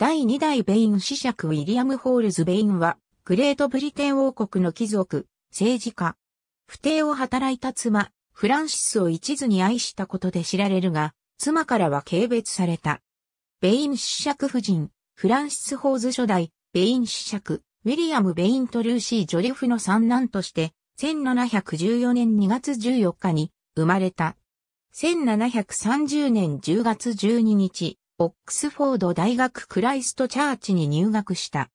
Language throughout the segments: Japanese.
第2代ベイン子爵ウィリアム・ホールズ・ベインは、グレートブリテン王国の貴族、政治家。不定を働いた妻、フランシスを一途に愛したことで知られるが、妻からは軽蔑された。ベイン子爵夫人、フランシス・ホーズ初代、ベイン子爵、ウィリアム・ベインとルーシー・ジョリフの三男として、1714年2月14日に生まれた。1730年10月12日、オックスフォード大学クライストチャーチに入学した。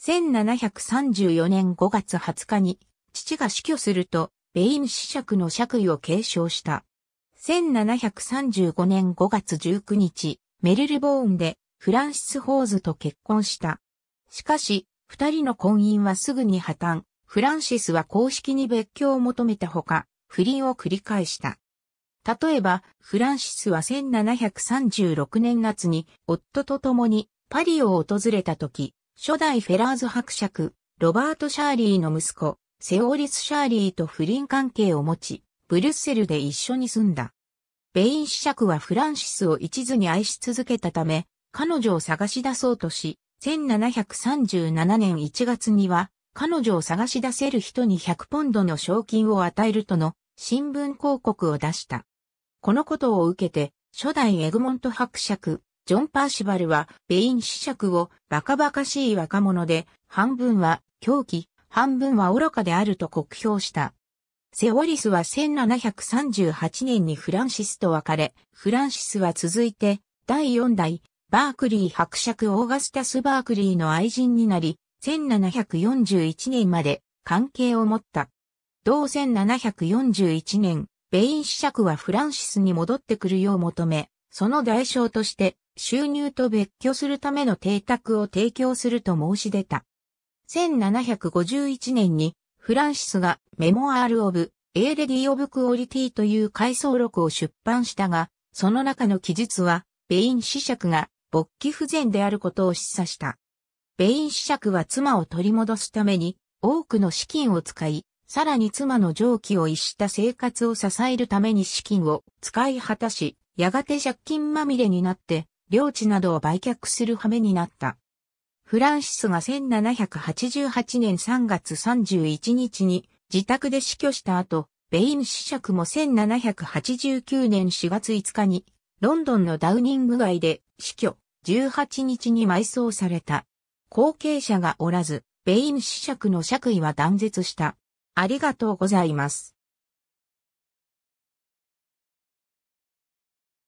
1734年5月20日に、父が死去すると、ベイン子爵の爵位を継承した。1735年5月19日、メルルボーンで、フランシス・ホーズと結婚した。しかし、二人の婚姻はすぐに破綻。フランシスは公式に別居を求めたほか、不倫を繰り返した。例えば、フランシスは1736年夏に夫と共にパリを訪れた時、初代フェラーズ伯爵、ロバート・シャーリーの息子、セオリス・シャーリーと不倫関係を持ち、ブリュッセルで一緒に住んだ。ベイン子爵はフランシスを一途に愛し続けたため、彼女を探し出そうとし、1737年1月には、彼女を探し出せる人に100ポンドの賞金を与えるとの新聞広告を出した。このことを受けて、初代エグモント伯爵、ジョン・パーシバルは、ベイン子爵をバカバカしい若者で、半分は狂気、半分は愚かであると酷評した。セオリスは1738年にフランシスと別れ、フランシスは続いて、第4代、バークリー伯爵オーガスタス・バークリーの愛人になり、1741年まで関係を持った。同1741年、ベイン子爵はフランシスに戻ってくるよう求め、その代償として収入と別居するための邸宅を提供すると申し出た。1751年にフランシスがメモアール・オブ・エーレディ・オブ・クオリティという回想録を出版したが、その中の記述は、ベイン子爵が勃起不全であることを示唆した。ベイン子爵は妻を取り戻すために多くの資金を使い、さらに妻の蒸気を逸した生活を支えるために資金を使い果たし、やがて借金まみれになって、領地などを売却する羽目になった。フランシスが1788年3月31日に自宅で死去した後、ベイン死爵も1789年4月5日にロンドンのダウニング街で死去、18日に埋葬された。後継者がおらず、ベイン死爵の爵位は断絶した。ありがとうございます。